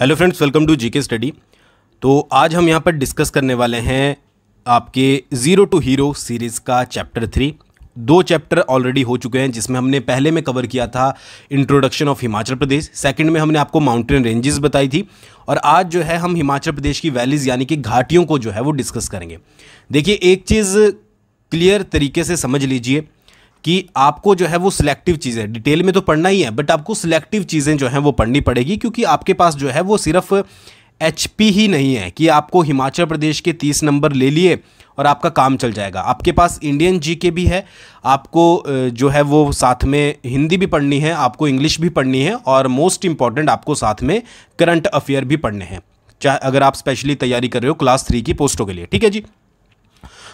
hello friends welcome to GK study तो आज हम यहाँ पर डिस्कस करने वाले हैं आपके ज़ीरो टू हीरो सीरीज़ का चैप्टर थ्री दो चैप्टर ऑलरेडी हो चुके हैं जिसमें हमने पहले में कवर किया था introduction of Himachal Pradesh second में हमने आपको माउंटेन रेंजेस बताई थी और आज जो है हम हिमाचल प्रदेश की वैलीज़ यानी कि घाटियों को जो है वो डिस्कस करेंगे देखिए एक चीज़ क्लियर तरीके से समझ लीजिए कि आपको जो है वो सिलेक्टिव चीज़ें डिटेल में तो पढ़ना ही है बट आपको सिलेक्टिव चीज़ें जो हैं वो पढ़नी पड़ेगी क्योंकि आपके पास जो है वो सिर्फ एच ही नहीं है कि आपको हिमाचल प्रदेश के तीस नंबर ले लिए और आपका काम चल जाएगा आपके पास इंडियन जी के भी है आपको जो है वो साथ में हिंदी भी पढ़नी है आपको इंग्लिश भी पढ़नी है और मोस्ट इम्पॉर्टेंट आपको साथ में करंट अफेयर भी पढ़ने हैं चाहे अगर आप स्पेशली तैयारी कर रहे हो क्लास थ्री की पोस्टों के लिए ठीक है जी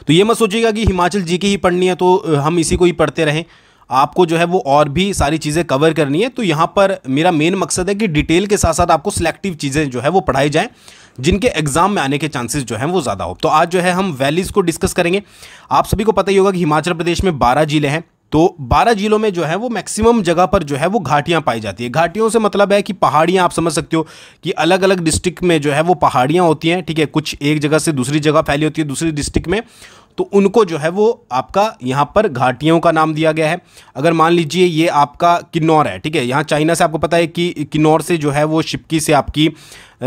तो ये मत सोचिएगा कि हिमाचल जी की ही पढ़नी है तो हम इसी को ही पढ़ते रहें आपको जो है वो और भी सारी चीज़ें कवर करनी है तो यहाँ पर मेरा मेन मकसद है कि डिटेल के साथ साथ आपको सिलेक्टिव चीज़ें जो है वो पढ़ाई जाएँ जिनके एग्ज़ाम में आने के चांसेस जो हैं वो ज़्यादा हो तो आज जो है हम वैलीज़ को डिस्कस करेंगे आप सभी को पता ही होगा कि हिमाचल प्रदेश में बारह ज़िले हैं तो 12 जिलों में जो है वो मैक्सिमम जगह पर जो है वो घाटियां पाई जाती है घाटियों से मतलब है कि पहाड़ियां आप समझ सकते हो कि अलग अलग डिस्ट्रिक्ट में जो है वो पहाड़ियां होती हैं ठीक है कुछ एक जगह से दूसरी जगह फैली होती है दूसरी डिस्ट्रिक्ट में तो उनको जो है वो आपका यहाँ पर घाटियों का नाम दिया गया है अगर मान लीजिए ये आपका किन्नौर है ठीक है यहाँ चाइना से आपको पता है कि किन्नौर से जो है वो शिपकी से आपकी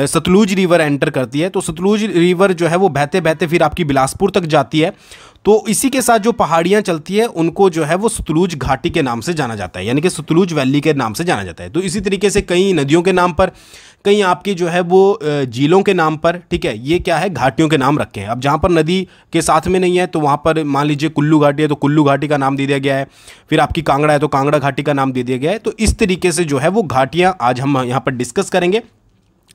सतलुज रिवर एंटर करती है तो सतलुज रिवर जो है वो बहते बहते फिर आपकी बिलासपुर तक जाती है तो इसी के साथ जो पहाड़ियाँ चलती है उनको जो है वो सतलुज घाटी के नाम से जाना जाता है यानी कि सतलुज वैली के नाम से जाना जाता है तो इसी तरीके से कई नदियों के नाम पर कहीं आपकी जो है वो झीलों के नाम पर ठीक है ये क्या है घाटियों के नाम रखे हैं अब जहाँ पर नदी के साथ में नहीं है तो वहाँ पर मान लीजिए कुल्लू घाटी है तो कुल्लू घाटी का नाम दे दिया गया है फिर आपकी कांगड़ा है तो कांगड़ा घाटी का नाम दे दिया गया है तो इस तरीके से जो है वो घाटियाँ आज हम यहाँ पर डिस्कस करेंगे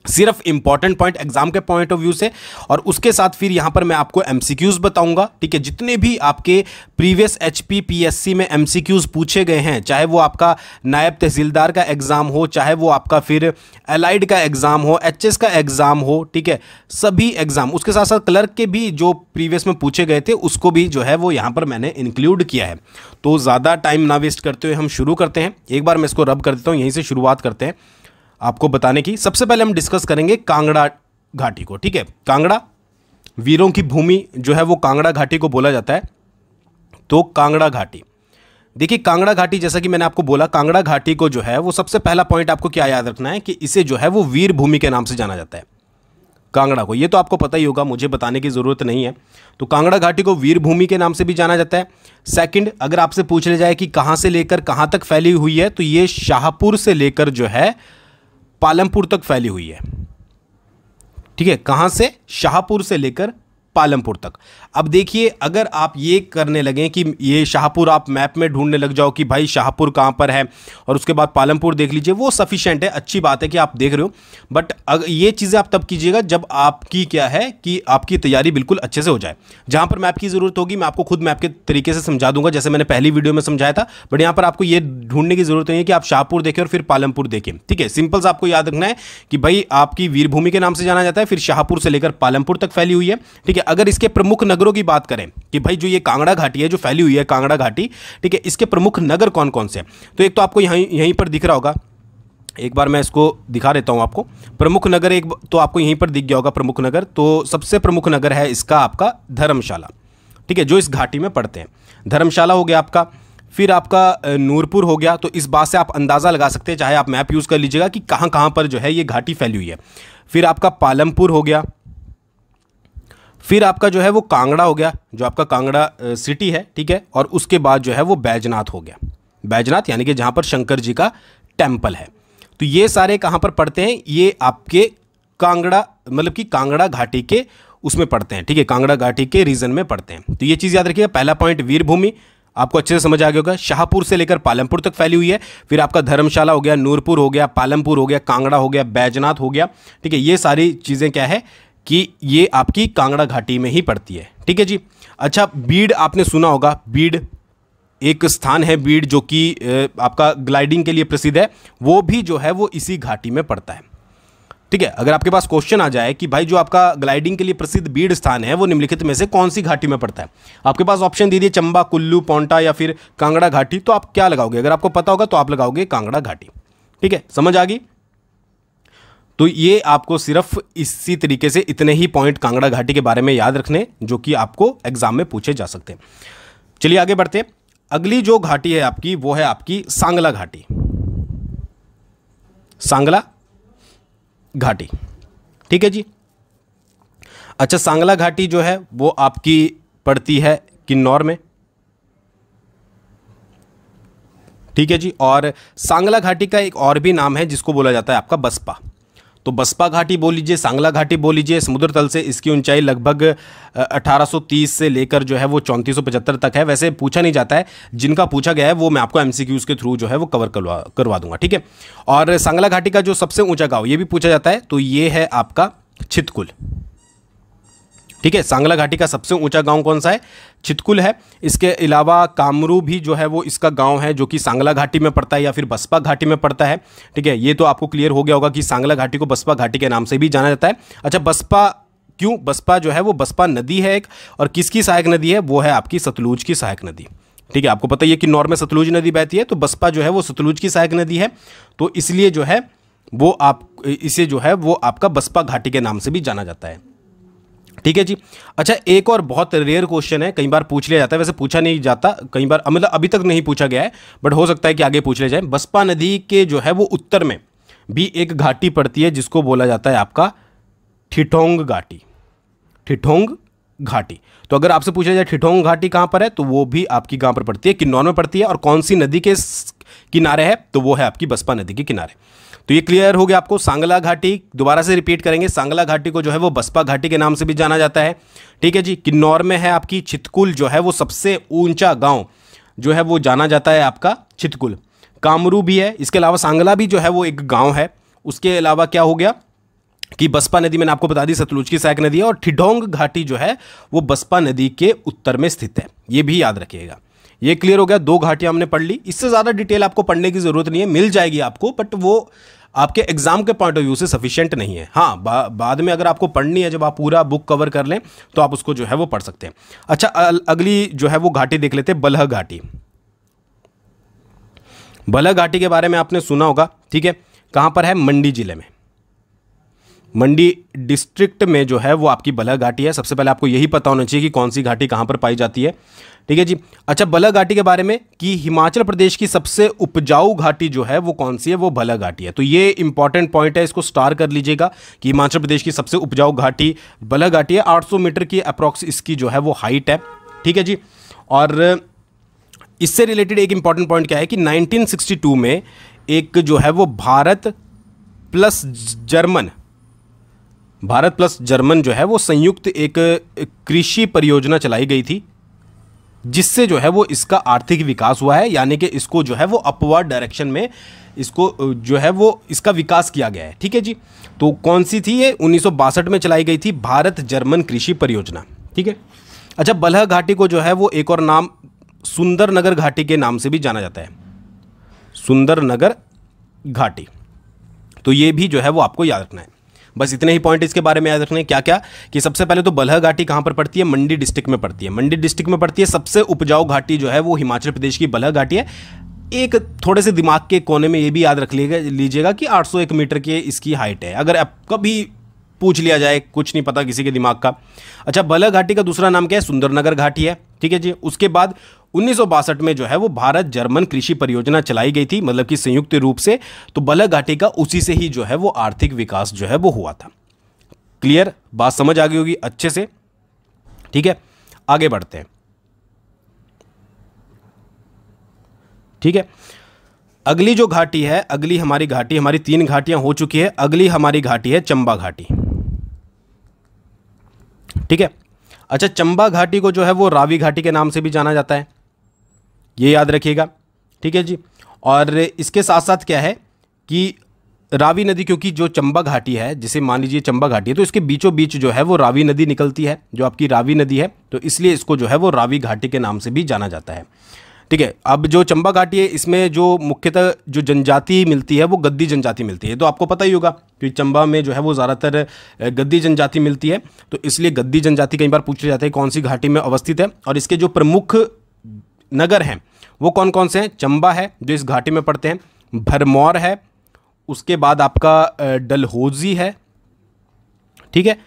सिर्फ इंपॉर्टेंट पॉइंट एग्जाम के पॉइंट ऑफ व्यू से और उसके साथ फिर यहाँ पर मैं आपको एमसीक्यूज बताऊंगा ठीक है जितने भी आपके प्रीवियस एचपी पीएससी में एमसीक्यूज पूछे गए हैं चाहे वो आपका नायब तहसीलदार का एग्ज़ाम हो चाहे वो आपका फिर एलाइड का एग्ज़ाम हो एचएस का एग्ज़ाम हो ठीक है सभी एग्ज़ाम उसके साथ साथ क्लर्क के भी जो प्रीवियस में पूछे गए थे उसको भी जो है वो यहाँ पर मैंने इंक्लूड किया है तो ज़्यादा टाइम ना वेस्ट करते हुए हम शुरू करते हैं एक बार मैं इसको रब कर देता हूँ यहीं से शुरुआत करते हैं आपको बताने की सबसे पहले हम डिस्कस करेंगे कांगड़ा घाटी को ठीक है कांगड़ा वीरों की भूमि जो है वो कांगड़ा घाटी को बोला जाता है तो कांगड़ा घाटी देखिए कांगड़ा घाटी जैसा कि मैंने आपको बोला कांगड़ा घाटी को जो है वो सबसे पहला पॉइंट आपको क्या याद रखना है कि इसे जो है वो वीर भूमि के नाम से जाना जाता है कांगड़ा को ये तो आपको पता ही होगा मुझे बताने की ज़रूरत नहीं है तो कांगड़ा घाटी को वीर भूमि के नाम से भी जाना जाता है सेकंड अगर आपसे पूछ लिया जाए कि कहाँ से लेकर कहाँ तक फैली हुई है तो ये शाहपुर से लेकर जो है पालमपुर तक फैली हुई है ठीक है कहां से शाहपुर से लेकर पालमपुर तक अब देखिए अगर आप ये करने लगें कि ये शाहपुर आप मैप में ढूंढने लग जाओ कि भाई शाहपुर कहाँ पर है और उसके बाद पालमपुर देख लीजिए वो सफिशेंट है अच्छी बात है कि आप देख रहे हो बट ये चीज़ें आप तब कीजिएगा जब आपकी क्या है कि आपकी तैयारी बिल्कुल अच्छे से हो जाए जहाँ पर मैप की ज़रूरत होगी मैं आपको खुद मैप के तरीके से समझा दूंगा जैसे मैंने पहली वीडियो में समझाया था बट यहाँ पर आपको ये ढूंढने की ज़रूरत नहीं है कि आप शाहपुर देखें और फिर पालमपुर देखें ठीक है सिंपल आपको याद रखना है कि भाई आपकी वीरभूमि के नाम से जाना जाता है फिर शाहपुर से लेकर पालमपुर तक फैली हुई है ठीक है अगर इसके प्रमुख नगर नगरों की बात करें कि भाई जो ये कांगड़ा घाटी है जो फैली हुई है कांगड़ा घाटी ठीक है इसके प्रमुख नगर कौन कौन से हैं तो एक तो आपको यहीं यहीं पर दिख रहा होगा एक बार मैं इसको दिखा देता हूँ आपको प्रमुख नगर एक तो आपको यहीं पर दिख गया होगा प्रमुख नगर तो सबसे प्रमुख नगर है इसका आपका धर्मशाला ठीक है जो इस घाटी में पड़ते हैं धर्मशाला हो गया आपका फिर आपका नूरपुर हो गया तो इस बात से आप अंदाज़ा लगा सकते हैं चाहे आप मैप यूज़ कर लीजिएगा कि कहाँ कहाँ पर जो है ये घाटी फैली हुई है फिर आपका पालमपुर हो गया फिर आपका जो है वो कांगड़ा हो गया जो आपका कांगड़ा सिटी है ठीक है और उसके बाद जो है वो बैजनाथ हो गया बैजनाथ यानी कि जहाँ पर शंकर जी का टेम्पल है तो ये सारे कहाँ पर पड़ते हैं ये आपके कांगड़ा मतलब कि कांगड़ा घाटी के उसमें पढ़ते हैं ठीक है कांगड़ा घाटी के रीजन में पढ़ते हैं तो ये चीज़ याद रखिएगा पहला पॉइंट वीरभूमि आपको अच्छे से समझ आ गया होगा शाहपुर से लेकर पालमपुर तक फैली हुई है फिर आपका धर्मशाला हो गया नूरपुर हो गया पालमपुर हो गया कांगड़ा हो गया बैजनाथ हो गया ठीक है ये सारी चीज़ें क्या है कि ये आपकी कांगड़ा घाटी में ही पड़ती है ठीक है जी अच्छा बीड आपने सुना होगा बीड एक स्थान है बीड जो कि आपका ग्लाइडिंग के लिए प्रसिद्ध है वो भी जो है वो इसी घाटी में पड़ता है ठीक है अगर आपके पास क्वेश्चन आ जाए कि भाई जो आपका ग्लाइडिंग के लिए प्रसिद्ध बीड स्थान है वो निम्नलिखित में से कौन सी घाटी में पड़ता है आपके पास ऑप्शन दे दिए चंबा कुल्लू पौंटा या फिर कांगड़ा घाटी तो आप क्या लगाओगे अगर आपको पता होगा तो आप लगाओगे कांगड़ा घाटी ठीक है समझ आ गई तो ये आपको सिर्फ इसी तरीके से इतने ही पॉइंट कांगड़ा घाटी के बारे में याद रखने जो कि आपको एग्जाम में पूछे जा सकते हैं चलिए आगे बढ़ते हैं अगली जो घाटी है आपकी वो है आपकी सांगला घाटी सांगला घाटी ठीक है जी अच्छा सांगला घाटी जो है वो आपकी पड़ती है किन्नौर में ठीक है जी और सांगला घाटी का एक और भी नाम है जिसको बोला जाता है आपका बसपा तो बसपा घाटी बोल लीजिए सांगला घाटी बोल लीजिए समुद्र तल से इसकी ऊंचाई लगभग 1830 से लेकर जो है वो चौंतीस तक है वैसे पूछा नहीं जाता है जिनका पूछा गया है वो मैं आपको एमसीक्यूज के थ्रू जो है वो कवर करवा करवा दूंगा ठीक है और सांगला घाटी का जो सबसे ऊंचा गाँव ये भी पूछा जाता है तो ये है आपका छितकुल ठीक है सांगला घाटी का सबसे ऊंचा गांव कौन सा है छितकुल है इसके अलावा कामरू भी जो है वो इसका गांव है जो कि सांगला घाटी में पड़ता है या फिर बसपा घाटी में पड़ता है ठीक है ये तो आपको क्लियर हो गया होगा कि सांगला घाटी को बसपा घाटी के नाम से भी जाना जाता है अच्छा बसपा क्यों बसपा जो है वो बसपा नदी है एक और किसकी सहायक नदी है वो है आपकी सतलुज की सहायक नदी ठीक है आपको पता ही है कि नॉर में सतलुज नदी बहती है तो बसपा जो है वो सतलुज की सहायक नदी है तो इसलिए जो है वो आप इसे जो है वो आपका बसपा घाटी के नाम से भी जाना जाता है ठीक है जी अच्छा एक और बहुत रेयर क्वेश्चन है कई बार पूछ लिया जाता है वैसे पूछा नहीं जाता कई बार मतलब अभी तक नहीं पूछा गया है बट हो सकता है कि आगे पूछ लिया जाए बसपा नदी के जो है वो उत्तर में भी एक घाटी पड़ती है जिसको बोला जाता है आपका ठिठोंग घाटी ठिठोंग घाटी तो अगर आपसे पूछा जाए ठिठोंग घाटी कहाँ पर है तो वो भी आपकी कहाँ पर पड़ती है किन्नौर में पड़ती है और कौन सी नदी के किनारे है तो वो है आपकी बसपा नदी के किनारे तो ये क्लियर हो गया आपको सांगला घाटी दोबारा से रिपीट करेंगे सांगला घाटी को जो है वो बसपा घाटी के नाम से भी जाना जाता है ठीक है जी किन्नौर में है आपकी छितकुल जो है वो सबसे ऊंचा गांव जो है वो जाना जाता है आपका छितकुल कामरू भी है इसके अलावा सांगला भी जो है वो एक गांव है उसके अलावा क्या हो गया कि बसपा नदी मैंने आपको बता दी सतलुज की सहायक नदी है और ठिडोंग घाटी जो है वो बसपा नदी के उत्तर में स्थित है ये भी याद रखिएगा ये क्लियर हो गया दो घाटियाँ हमने पढ़ ली इससे ज़्यादा डिटेल आपको पढ़ने की ज़रूरत नहीं है मिल जाएगी आपको बट वो आपके एग्जाम के पॉइंट ऑफ व्यू से सफिशियंट नहीं है हाँ बा, बाद में अगर आपको पढ़नी है जब आप पूरा बुक कवर कर लें तो आप उसको जो है वो पढ़ सकते हैं अच्छा अगली जो है वो घाटी देख लेते हैं बलह घाटी बलह घाटी के बारे में आपने सुना होगा ठीक है कहाँ पर है मंडी जिले में मंडी डिस्ट्रिक्ट में जो है वो आपकी बला घाटी है सबसे पहले आपको यही पता होना चाहिए कि कौन सी घाटी कहाँ पर पाई जाती है ठीक है जी अच्छा बला घाटी के बारे में कि हिमाचल प्रदेश की सबसे उपजाऊ घाटी जो है वो कौन सी है वो भला घाटी है तो ये इंपॉर्टेंट पॉइंट है इसको स्टार कर लीजिएगा कि हिमाचल प्रदेश की सबसे उपजाऊ घाटी बला घाटी है आठ मीटर की अप्रॉक्स इसकी जो है वो हाइट है ठीक है जी और इससे रिलेटेड एक इंपॉर्टेंट पॉइंट क्या है कि 1962 में एक जो है वो Bharat plus German Bharat plus German जो है वो संयुक्त एक कृषि परियोजना चलाई गई थी जिससे जो है वो इसका आर्थिक विकास हुआ है यानी कि इसको जो है वो अपवर्ड डायरेक्शन में इसको जो है वो इसका विकास किया गया है ठीक है जी तो कौन सी थी ये उन्नीस में चलाई गई थी भारत जर्मन कृषि परियोजना ठीक है अच्छा बलह घाटी को जो है वो एक और नाम सुंदर नगर घाटी के नाम से भी जाना जाता है सुंदर नगर घाटी तो ये भी जो है वो आपको याद रखना है बस इतने ही पॉइंट इसके बारे में याद रखने क्या क्या कि सबसे पहले तो बलह घाटी कहाँ पर पड़ती है मंडी डिस्ट्रिक्ट में पड़ती है मंडी डिस्ट्रिक्ट में पड़ती है सबसे उपजाऊ घाटी जो है वो हिमाचल प्रदेश की बलह घाटी है एक थोड़े से दिमाग के कोने में ये भी याद रख लीजिएगा कि 801 मीटर के इसकी हाइट है अगर आप कभी पूछ लिया जाए कुछ नहीं पता किसी के दिमाग का अच्छा बलह घाटी का दूसरा नाम क्या है सुंदरनगर घाटी है ठीक है जी उसके बाद उन्नीस में जो है वो भारत जर्मन कृषि परियोजना चलाई गई थी मतलब कि संयुक्त रूप से तो बलह घाटी का उसी से ही जो है वो आर्थिक विकास जो है वो हुआ था क्लियर बात समझ आ गई होगी अच्छे से ठीक है आगे बढ़ते हैं ठीक है अगली जो घाटी है अगली हमारी घाटी हमारी तीन घाटियां हो चुकी है अगली हमारी घाटी है चंबा घाटी ठीक है अच्छा चंबा घाटी को जो है वो रावी घाटी के नाम से भी जाना जाता है ये याद रखिएगा ठीक है जी और इसके साथ साथ क्या है कि रावी नदी क्योंकि जो चंबा घाटी है जिसे मान लीजिए चंबा घाटी है तो इसके बीचों बीच जो है वो रावी नदी निकलती है जो आपकी रावी नदी है तो इसलिए इसको जो है वो रावी घाटी के नाम से भी जाना जाता है ठीक है अब जो चंबा घाटी है इसमें जो मुख्यतः जो जनजाति मिलती है वो गद्दी जनजाति मिलती है तो आपको पता ही होगा क्योंकि चंबा में जो है वो ज़्यादातर गद्दी जनजाति मिलती है तो इसलिए गद्दी जनजाति कई बार पूछा जाता है कौन सी घाटी में अवस्थित है और इसके जो प्रमुख नगर हैं वो कौन कौन से हैं चंबा है जो इस घाटी में पड़ते हैं भरमौर है उसके बाद आपका डलहौजी है ठीक है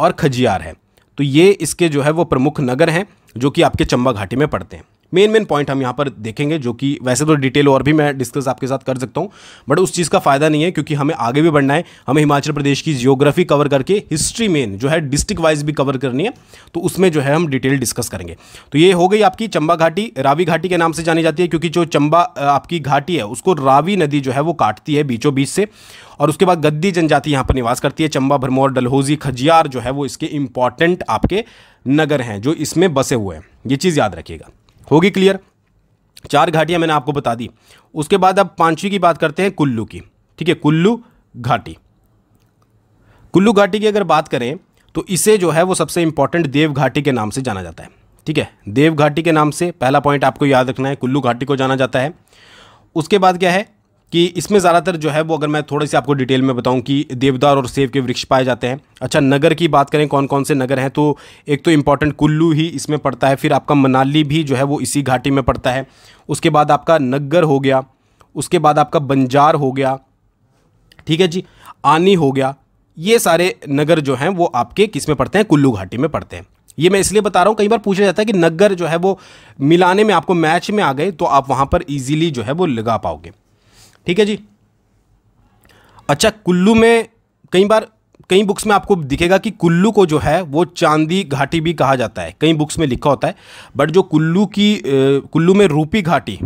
और खजियार है तो ये इसके जो है वो प्रमुख नगर हैं जो कि आपके चंबा घाटी में पड़ते हैं मेन मेन पॉइंट हम यहाँ पर देखेंगे जो कि वैसे तो डिटेल और भी मैं डिस्कस आपके साथ कर सकता हूँ बट उस चीज़ का फ़ायदा नहीं है क्योंकि हमें आगे भी बढ़ना है हमें हिमाचल प्रदेश की जियोग्राफी कवर करके हिस्ट्री मेन जो है डिस्ट्रिक्ट वाइज भी कवर करनी है तो उसमें जो है हम डिटेल डिस्कस करेंगे तो ये हो गई आपकी चंबा घाटी रावी घाटी के नाम से जानी जाती है क्योंकि जो चंबा आपकी घाटी है उसको रावी नदी जो है वो काटती है बीचों बीच से और उसके बाद गद्दी जनजाति यहाँ पर निवास करती है चंबा भरमौर डलहौजी खजियार जो है वो इसके इंपॉर्टेंट आपके नगर हैं जो इसमें बसे हुए हैं ये चीज़ याद रखिएगा होगी क्लियर चार घाटियां मैंने आपको बता दी उसके बाद अब पांचवी की बात करते हैं कुल्लू की ठीक है कुल्लू घाटी कुल्लू घाटी की अगर बात करें तो इसे जो है वो सबसे इंपॉर्टेंट देव घाटी के नाम से जाना जाता है ठीक है देव घाटी के नाम से पहला पॉइंट आपको याद रखना है कुल्लू घाटी को जाना जाता है उसके बाद क्या है कि इसमें ज़्यादातर जो है वो अगर मैं थोड़ी सी आपको डिटेल में बताऊं कि देवदार और सेब के वृक्ष पाए जाते हैं अच्छा नगर की बात करें कौन कौन से नगर हैं तो एक तो इम्पॉर्टेंट कुल्लू ही इसमें पड़ता है फिर आपका मनाली भी जो है वो इसी घाटी में पड़ता है उसके बाद आपका नगर हो गया उसके बाद आपका बंजार हो गया ठीक है जी आनी हो गया ये सारे नगर जो हैं वो आपके किस में पड़ते हैं कुल्लू घाटी में पड़ते हैं ये मैं इसलिए बता रहा हूँ कई बार पूछा जाता है कि नगर जो है वो मिलाने में आपको मैच में आ गए तो आप वहाँ पर ईजिली जो है वो लगा पाओगे ठीक है जी अच्छा कुल्लू में कई बार कई बुक्स में आपको दिखेगा कि कुल्लू को जो है वो चांदी घाटी भी कहा जाता है कई बुक्स में लिखा होता है बट जो कुल्लू की कुल्लू में रूपी घाटी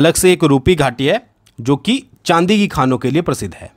अलग से एक रूपी घाटी है जो कि चांदी की खानों के लिए प्रसिद्ध है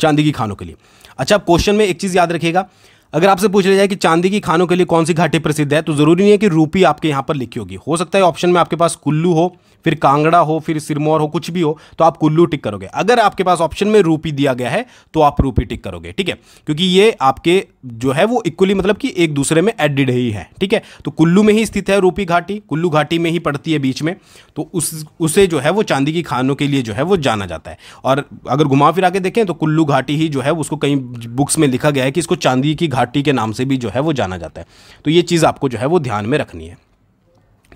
चांदी की खानों के लिए अच्छा क्वेश्चन में एक चीज़ याद रखिएगा अगर आपसे पूछ लिया जाए कि चांदी की खानों के लिए कौन सी घाटी प्रसिद्ध है तो ज़रूरी नहीं है कि रूपी आपके यहाँ पर लिखी होगी हो सकता है ऑप्शन में आपके पास कुल्लू हो फिर कांगड़ा हो फिर सिरमौर हो कुछ भी हो तो आप कुल्लू टिक करोगे अगर आपके पास ऑप्शन में रूपी दिया गया है तो आप रूपी टिक करोगे ठीक है क्योंकि ये आपके जो है वो इक्वली मतलब कि एक दूसरे में एडिड ही है ठीक है तो कुल्लू में ही स्थित है रूपी घाटी कुल्लू घाटी में ही पड़ती है बीच में तो उस उसे जो है वो चांदी की खानों के लिए जो है वो जाना जाता है और अगर घुमा फिरा के देखें तो कुल्लू घाटी ही जो है उसको कई बुक्स में लिखा गया है कि इसको चांदी की घाटी के नाम से भी जो है वो जाना जाता है तो ये चीज़ आपको जो है वो ध्यान में रखनी है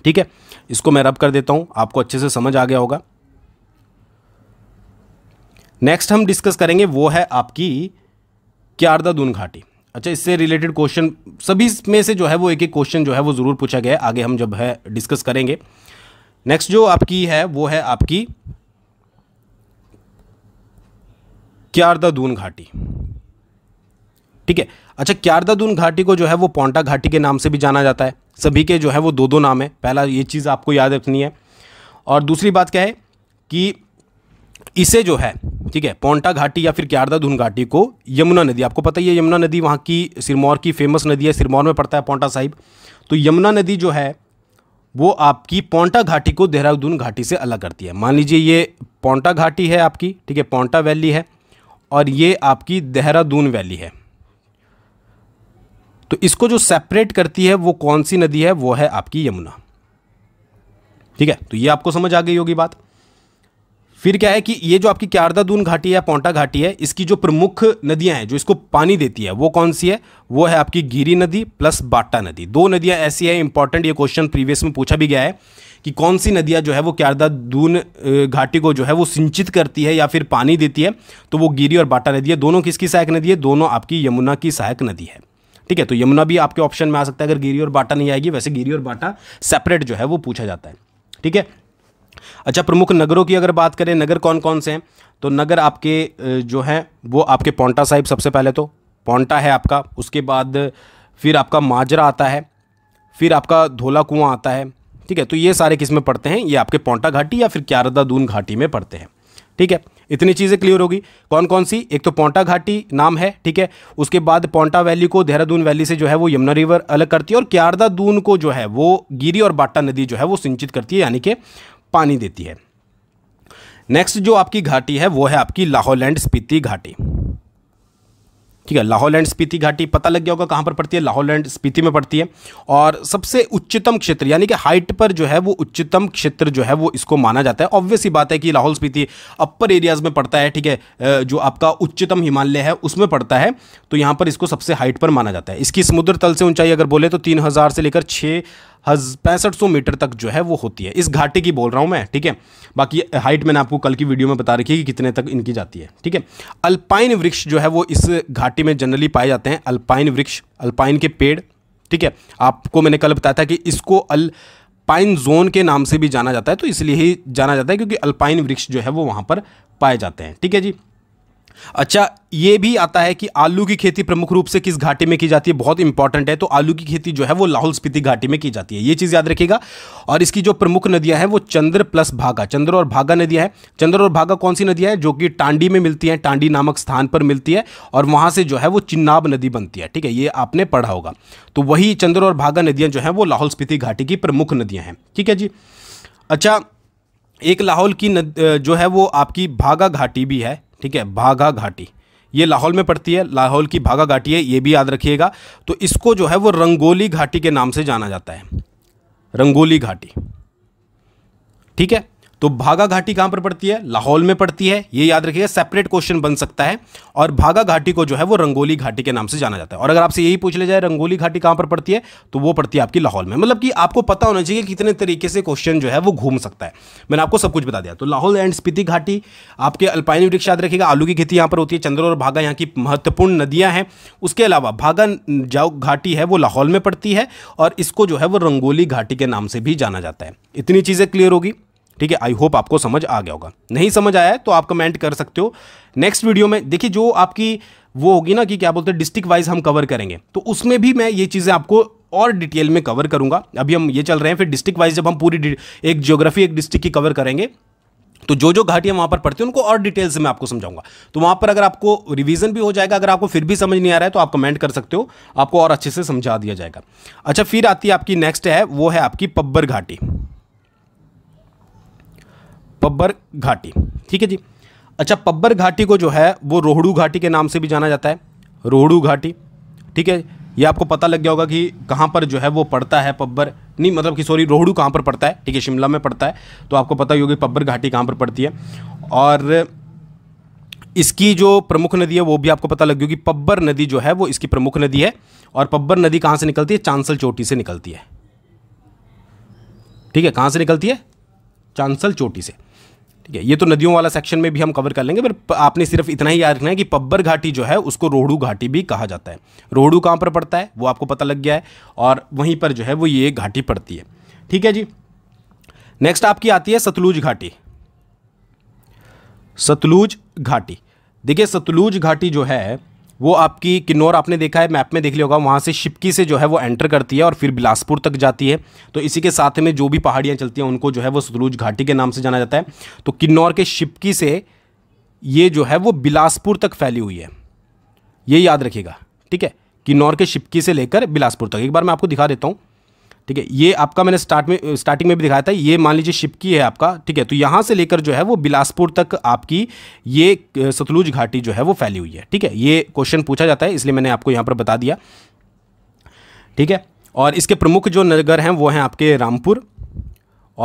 ठीक है इसको मैं रब कर देता हूँ आपको अच्छे से समझ आ गया होगा नेक्स्ट हम डिस्कस करेंगे वो है आपकी क्यारदा दून घाटी अच्छा इससे रिलेटेड क्वेश्चन सभी में से जो है वो एक एक क्वेश्चन जो है वो ज़रूर पूछा गया आगे हम जब है डिस्कस करेंगे नेक्स्ट जो आपकी है वो है आपकी क्यारदा दून घाटी ठीक है अच्छा क्यारदादून घाटी को जो है वो पौंटा घाटी के नाम से भी जाना जाता है सभी के जो है वो दो दो नाम है पहला ये चीज़ आपको याद रखनी है और दूसरी बात क्या है कि इसे जो है ठीक है पोंटा घाटी या फिर क्यारदाधुन घाटी को यमुना नदी आपको पता ही है यमुना नदी वहाँ की सिरमौर की फेमस नदी है सिरमौर में पड़ता है पोंटा साहिब तो यमुना नदी जो है वो आपकी पोंटा घाटी को देहरादून घाटी से अलग करती है मान लीजिए ये पौंटा घाटी है आपकी ठीक है पोंटा वैली है और ये आपकी देहरादून वैली है तो इसको जो सेपरेट करती है वो कौन सी नदी है वो है आपकी यमुना ठीक है तो ये आपको समझ आ गई होगी बात फिर क्या है कि ये जो आपकी क्यारदादून घाटी है पौंटा घाटी है इसकी जो प्रमुख नदियां हैं जो इसको पानी देती है वो कौन सी है वो है आपकी गिरी नदी प्लस बाटा नदी दो नदियां ऐसी हैं इंपॉर्टेंट ये क्वेश्चन प्रीवियस में पूछा भी गया है कि कौन सी नदियां जो है वो क्यारदादून घाटी को जो है वो सिंचित करती है या फिर पानी देती है तो वो गिरी और बाटा नदी है दोनों किसकी सहायक नदी है दोनों आपकी यमुना की सहायक नदी है ठीक है तो यमुना भी आपके ऑप्शन में आ सकता है अगर गिरी और बाटा नहीं आएगी वैसे गिरी और बाटा सेपरेट जो है वो पूछा जाता है ठीक है अच्छा प्रमुख नगरों की अगर बात करें नगर कौन कौन से हैं तो नगर आपके जो हैं वो आपके पौंटा साहिब सबसे पहले तो पौंटा है आपका उसके बाद फिर आपका माजरा आता है फिर आपका धोला कुआं आता है ठीक है तो ये सारे किस में पड़ते हैं ये आपके पौंटा घाटी या फिर क्यारदा दून घाटी में पड़ते हैं ठीक है इतनी चीज़ें क्लियर होगी कौन कौन सी एक तो पौंटा घाटी नाम है ठीक है उसके बाद पौंटा वैली को देहरादून वैली से जो है वो यमुना रिवर अलग करती है और क्यारदा दून को जो है वो गिरी और बाटा नदी जो है वो सिंचित करती है यानी कि पानी देती है नेक्स्ट जो आपकी घाटी है वो है आपकी लाहौलैंड स्पीति घाटी ठीक है लाहौल एंड स्पीति घाटी पता लग गया होगा कहाँ पर पड़ती है लाहौल एंड स्पीति में पड़ती है और सबसे उच्चतम क्षेत्र यानी कि हाइट पर जो है वो उच्चतम क्षेत्र जो है वो इसको माना जाता है ऑब्वियस ही बात है कि लाहौल स्पीति अपर एरियाज में पड़ता है ठीक है जो आपका उच्चतम हिमालय है उसमें पड़ता है तो यहाँ पर इसको सबसे हाइट पर माना जाता है इसकी समुद्र तल से ऊंचाई अगर बोले तो तीन से लेकर छः पैंसठ सौ मीटर तक जो है वो होती है इस घाटे की बोल रहा हूँ मैं ठीक है बाकी हाइट मैंने आपको कल की वीडियो में बता रखी है कि कितने तक इनकी जाती है ठीक है अल्पाइन वृक्ष जो है वो इस घाटी में जनरली पाए जाते हैं अल्पाइन वृक्ष अल्पाइन के पेड़ ठीक है आपको मैंने कल बताया था कि इसको अल पाइन जोन के नाम से भी जाना जाता है तो इसलिए ही जाना जाता है क्योंकि अल्पाइन वृक्ष जो है वो वहाँ पर पाए जाते हैं ठीक है जी अच्छा ये भी आता है कि आलू की खेती प्रमुख रूप से किस घाटी में की जाती है बहुत इंपॉर्टेंट है तो आलू की खेती जो है वो लाहौल स्पीति घाटी में की जाती है ये चीज़ याद रखिएगा और इसकी जो प्रमुख नदियां हैं वो चंद्र प्लस भागा चंद्र और भागा नदियां हैं चंद्र और भागा कौन सी नदियां हैं जो कि टांडी में मिलती हैं टांडी नामक स्थान पर मिलती है और वहाँ से जो है वो चिन्नाब नदी बनती है ठीक है ये आपने पढ़ा होगा तो वही चंद्र और भागा नदियाँ जो हैं वो लाहौल स्पीति घाटी की प्रमुख नदियाँ हैं ठीक है जी अच्छा एक लाहौल की नद, जो है वो आपकी भागा घाटी भी है ठीक है भागा घाटी ये लाहौल में पड़ती है लाहौल की भागा घाटी है ये भी याद रखिएगा तो इसको जो है वो रंगोली घाटी के नाम से जाना जाता है रंगोली घाटी ठीक है तो भागा घाटी कहाँ पर पड़ती है लाहौल में पड़ती है ये याद रखिएगा सेपरेट क्वेश्चन बन सकता है और भागा घाटी को जो है वो रंगोली घाटी के नाम से जाना जाता है और अगर आपसे यही पूछ ले जाए रंगोली घाटी कहाँ पर पड़ती है तो वो पड़ती है आपकी लाहौल में मतलब कि आपको पता होना चाहिए कितने तरीके से क्वेश्चन जो है वो घूम सकता है मैंने आपको सब कुछ बता दिया तो लाहौल एंड स्पीति घाटी आपके अल्पाइन वृक्ष याद रखेगा आलू की खेती यहाँ पर होती है चंद्र और भागा यहाँ की महत्वपूर्ण नदियाँ हैं उसके अलावा भागा जाओ घाटी है वो लाहौल में पड़ती है और इसको जो है वो रंगोली घाटी के नाम से भी जाना जाता है इतनी चीज़ें क्लियर होगी ठीक है आई होप आपको समझ आ गया होगा नहीं समझ आया है तो आप कमेंट कर सकते हो नेक्स्ट वीडियो में देखिए जो आपकी वो होगी ना कि क्या बोलते हैं डिस्ट्रिक्ट वाइज हम कवर करेंगे तो उसमें भी मैं ये चीज़ें आपको और डिटेल में कवर करूंगा अभी हम ये चल रहे हैं फिर डिस्ट्रिक्ट वाइज जब हम पूरी एक ज्योग्राफी एक डिस्ट्रिक्ट की कवर करेंगे तो जो जो घाटियां वहाँ पर पड़ती हैं उनको और डिटेल से मैं आपको समझाऊंगा तो वहाँ पर अगर आपको रिवीजन भी हो जाएगा अगर आपको फिर भी समझ नहीं आ रहा है तो आप कमेंट कर सकते हो आपको और अच्छे से समझा दिया जाएगा अच्छा फिर आती है आपकी नेक्स्ट है वो है आपकी पब्बर घाटी पब्बर घाटी ठीक है जी अच्छा पब्बर घाटी को जो है वो रोहड़ू घाटी के नाम से भी जाना जाता है रोहड़ू घाटी ठीक है ये आपको पता लग गया होगा कि कहाँ पर जो है वो पड़ता है पब्बर नहीं मतलब कि सॉरी रोहड़ू कहाँ पर पड़ता है ठीक है शिमला में पड़ता है तो आपको पता ही होगा पब्बर घाटी कहाँ पर पड़ती है और इसकी जो प्रमुख नदी है वो भी आपको पता लग गया कि पब्बर नदी जो है वो इसकी प्रमुख नदी है और पब्बर नदी कहाँ से निकलती है चांसल चोटी से निकलती है ठीक है कहाँ से निकलती है चांसल चोटी से ठीक है ये तो नदियों वाला सेक्शन में भी हम कवर कर लेंगे पर आपने सिर्फ इतना ही याद रखना है कि पब्बर घाटी जो है उसको रोहड़ू घाटी भी कहा जाता है रोहड़ू कहाँ पर पड़ता है वो आपको पता लग गया है और वहीं पर जो है वो ये घाटी पड़ती है ठीक है जी नेक्स्ट आपकी आती है सतलुज घाटी सतलुज घाटी देखिए सतलुज घाटी जो है वो आपकी किन्नौर आपने देखा है मैप में देख लिया होगा वहाँ से शिपकी से जो है वो एंटर करती है और फिर बिलासपुर तक जाती है तो इसी के साथ में जो भी पहाड़ियाँ चलती हैं उनको जो है वो सतलुज घाटी के नाम से जाना जाता है तो किन्नौर के शिपकी से ये जो है वो बिलासपुर तक फैली हुई है ये याद रखिएगा ठीक है किन्नौर के शिपकी से लेकर बिलासपुर तक एक बार मैं आपको दिखा देता हूँ ठीक है ये आपका मैंने स्टार्ट में स्टार्टिंग में भी दिखाया था ये मान लीजिए शिपकी है आपका ठीक है तो यहाँ से लेकर जो है वो बिलासपुर तक आपकी ये सतलुज घाटी जो है वो फैली हुई है ठीक है ये क्वेश्चन पूछा जाता है इसलिए मैंने आपको यहाँ पर बता दिया ठीक है और इसके प्रमुख जो नगर हैं वो हैं आपके रामपुर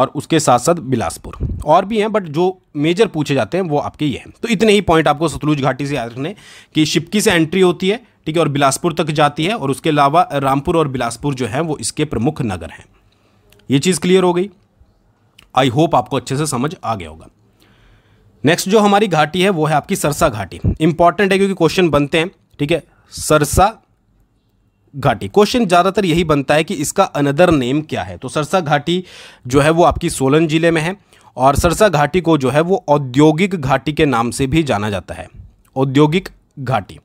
और उसके साथ साथ बिलासपुर और भी हैं बट जो मेजर पूछे जाते हैं वो आपके ये हैं तो इतने ही पॉइंट आपको सतलुज घाटी से याद रखने कि शिपकी से एंट्री होती है ठीक है और बिलासपुर तक जाती है और उसके अलावा रामपुर और बिलासपुर जो है वो इसके प्रमुख नगर हैं ये चीज़ क्लियर हो गई आई होप आपको अच्छे से समझ आ गया होगा नेक्स्ट जो हमारी घाटी है वो है आपकी सरसा घाटी इंपॉर्टेंट है क्योंकि क्वेश्चन बनते हैं ठीक है सरसा घाटी क्वेश्चन ज़्यादातर यही बनता है कि इसका अनदर नेम क्या है तो सरसा घाटी जो है वो आपकी सोलन ज़िले में है और सरसा घाटी को जो है वो औद्योगिक घाटी के नाम से भी जाना जाता है औद्योगिक घाटी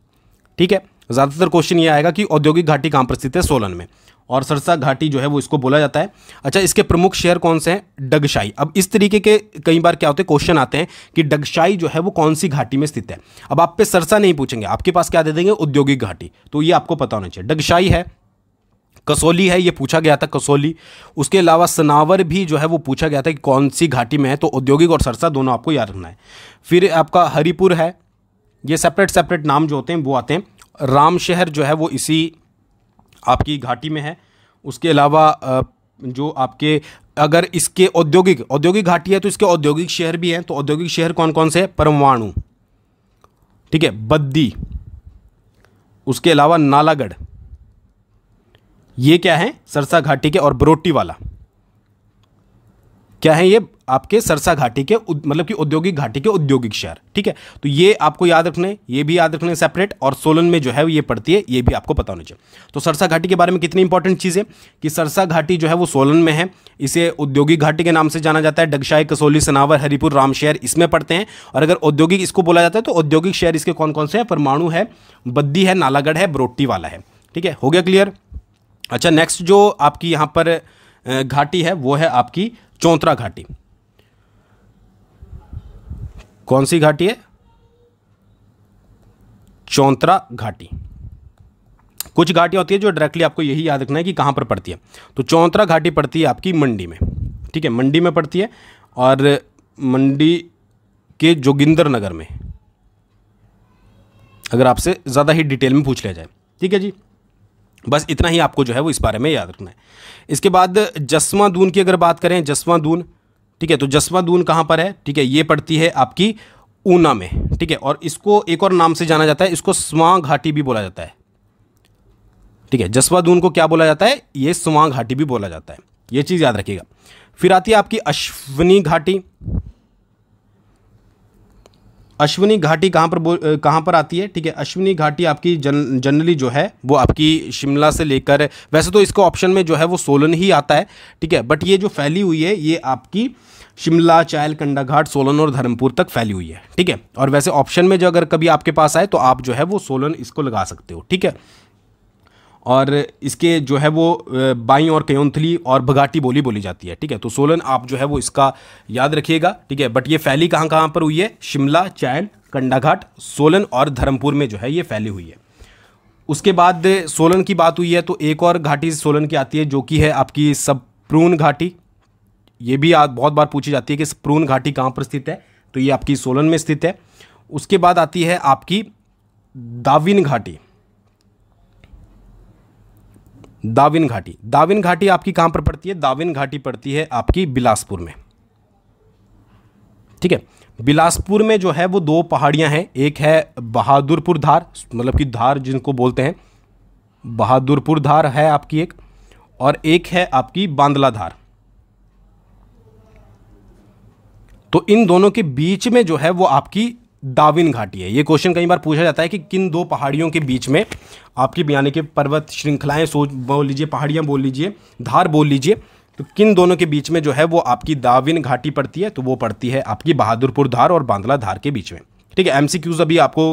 ठीक है ज़्यादातर क्वेश्चन ये आएगा कि औद्योगिक घाटी कहाँ पर स्थित है सोलन में और सरसा घाटी जो है वो इसको बोला जाता है अच्छा इसके प्रमुख शहर कौन से हैं डगशाई अब इस तरीके के कई बार क्या होते हैं क्वेश्चन आते हैं कि डगशाई जो है वो कौन सी घाटी में स्थित है अब आप पे सरसा नहीं पूछेंगे आपके पास क्या दे देंगे औद्योगिक घाटी तो ये आपको पता होना चाहिए डगशाई है कसौली है ये पूछा गया था कसौली उसके अलावा सनावर भी जो है वो पूछा गया था कि कौन सी घाटी में है तो औद्योगिक और सरसा दोनों आपको याद रखना है फिर आपका हरिपुर है ये सेपरेट सेपरेट नाम जो होते हैं वो आते हैं राम शहर जो है वो इसी आपकी घाटी में है उसके अलावा जो आपके अगर इसके औद्योगिक औद्योगिक घाटी है तो इसके औद्योगिक शहर भी हैं तो औद्योगिक शहर कौन कौन से हैं परमाणु ठीक है बद्दी उसके अलावा नालागढ़ ये क्या है सरसा घाटी के और बरोटी वाला क्या है ये आपके सरसा घाटी के मतलब कि औद्योगिक घाटी के औद्योगिक शहर ठीक है तो ये आपको याद रखने ये भी याद रखने सेपरेट और सोलन में जो है ये पड़ती है ये भी आपको पता होना चाहिए तो सरसा घाटी के बारे में कितनी इंपॉर्टेंट चीज़ है कि सरसा घाटी जो है वो सोलन में है इसे औद्योगिक घाटी के नाम से जाना जाता है डगशाई कसोली सनावर हरिपुर रामशहर इसमें पड़ते हैं और अगर औद्योगिक इसको बोला जाता है तो औद्योगिक शहर इसके कौन कौन से हैं परमाणु है बद्दी है नालागढ़ है बरोटी वाला है ठीक है हो गया क्लियर अच्छा नेक्स्ट जो आपकी यहाँ पर घाटी है वो है आपकी चौंतरा घाटी कौन सी घाटी है चौंतरा घाटी कुछ घाटियां होती है जो डायरेक्टली आपको यही याद रखना है कि कहां पर पड़ती है तो चौंतरा घाटी पड़ती है आपकी मंडी में ठीक है मंडी में पड़ती है और मंडी के जोगिंदर नगर में अगर आपसे ज़्यादा ही डिटेल में पूछ लिया जाए ठीक है जी बस इतना ही आपको जो है वो इस बारे में याद रखना है इसके बाद जसवा दून की अगर बात करें जसवा दून ठीक है तो जसवा दून कहाँ पर है ठीक है ये पड़ती है आपकी ऊना में ठीक है और इसको एक और नाम से जाना जाता है इसको स्वां घाटी भी बोला जाता है ठीक है जसवा दून को क्या बोला जाता है ये स्वां घाटी भी बोला जाता है ये चीज़ याद रखिएगा फिर आती है आपकी अश्वनी घाटी अश्विनी घाटी कहाँ पर कहाँ पर आती है ठीक है अश्विनी घाटी आपकी जन जनरली जो है वो आपकी शिमला से लेकर वैसे तो इसको ऑप्शन में जो है वो सोलन ही आता है ठीक है बट ये जो फैली हुई है ये आपकी शिमला चायल कंडा घाट सोलन और धर्मपुर तक फैली हुई है ठीक है और वैसे ऑप्शन में जो अगर कभी आपके पास आए तो आप जो है वो सोलन इसको लगा सकते हो ठीक है और इसके जो है वो बाई और कयोंथली और भगाटी बोली बोली जाती है ठीक है तो सोलन आप जो है वो इसका याद रखिएगा ठीक है बट ये फैली कहाँ कहाँ पर हुई है शिमला चैन कंडाघाट सोलन और धर्मपुर में जो है ये फैली हुई है उसके बाद सोलन की बात हुई है तो एक और घाटी सोलन की आती है जो कि है आपकी सप्रून घाटी ये भी आज बहुत बार पूछी जाती है कि सप्रून घाटी कहाँ पर स्थित है तो ये आपकी सोलन में स्थित है उसके बाद आती है आपकी दाविन घाटी दाविन घाटी दाविन घाटी आपकी कहां पर पड़ती है दाविन घाटी पड़ती है आपकी बिलासपुर में ठीक है बिलासपुर में जो है वो दो पहाड़ियां हैं एक है बहादुरपुर धार मतलब कि धार जिनको बोलते हैं बहादुरपुर धार है आपकी एक और एक है आपकी बांदला धार तो इन दोनों के बीच में जो है वो आपकी दाविन घाटी है ये क्वेश्चन कई बार पूछा जाता है कि किन दो पहाड़ियों के बीच में आपकी यानी कि पर्वत श्रृंखलाएं सोच बोल लीजिए पहाड़ियाँ बोल लीजिए धार बोल लीजिए तो किन दोनों के बीच में जो है वो आपकी दाविन घाटी पड़ती है तो वो पड़ती है आपकी बहादुरपुर धार और बांदला धार के बीच में ठीक है एम अभी आपको